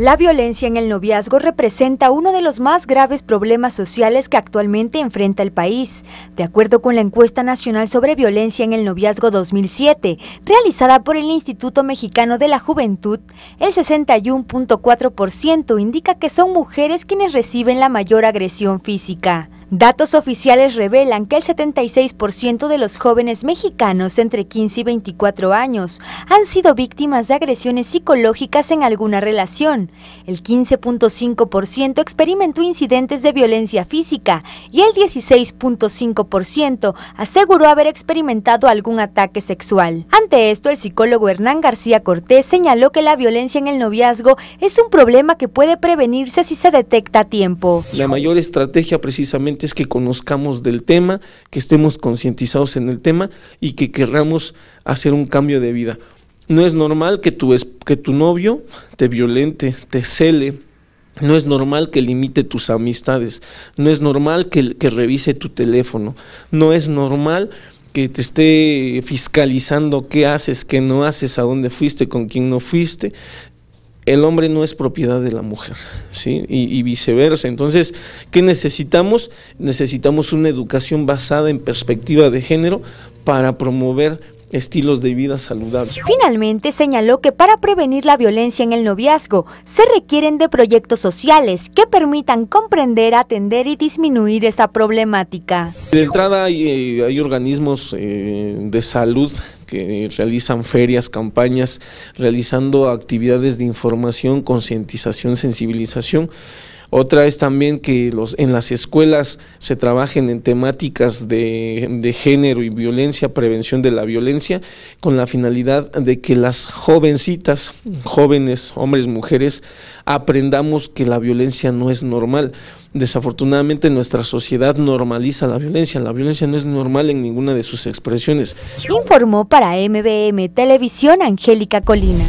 La violencia en el noviazgo representa uno de los más graves problemas sociales que actualmente enfrenta el país, de acuerdo con la encuesta nacional sobre violencia en el noviazgo 2007, realizada por el Instituto Mexicano de la Juventud, el 61.4% indica que son mujeres quienes reciben la mayor agresión física. Datos oficiales revelan que el 76% de los jóvenes mexicanos entre 15 y 24 años han sido víctimas de agresiones psicológicas en alguna relación. El 15.5% experimentó incidentes de violencia física y el 16.5% aseguró haber experimentado algún ataque sexual. Ante esto, el psicólogo Hernán García Cortés señaló que la violencia en el noviazgo es un problema que puede prevenirse si se detecta a tiempo. La mayor estrategia precisamente es que conozcamos del tema, que estemos concientizados en el tema y que querramos hacer un cambio de vida. No es normal que tu, que tu novio te violente, te cele, no es normal que limite tus amistades, no es normal que, que, revise tu teléfono, no es normal que te esté fiscalizando qué haces, qué no haces, a dónde fuiste, con quién no fuiste, el hombre no es propiedad de la mujer, ¿sí? Y, y, viceversa. Entonces, ¿qué necesitamos? Necesitamos una educación basada en perspectiva de género para promover estilos de vida saludables. Finalmente señaló que para prevenir la violencia en el noviazgo se requieren de proyectos sociales que permitan comprender, atender y disminuir esta problemática. De entrada hay, eh, organismos eh, de salud que realizan ferias, campañas, realizando actividades de información, concientización, sensibilización otra es también que los, en las escuelas se trabajen en temáticas de, de género y violencia, prevención de la violencia, con la finalidad de que las jovencitas, jóvenes, hombres, mujeres, aprendamos que la violencia no es normal. Desafortunadamente nuestra sociedad normaliza la violencia. La violencia no es normal en ninguna de sus expresiones. Informó para MBM Televisión Angélica Colina.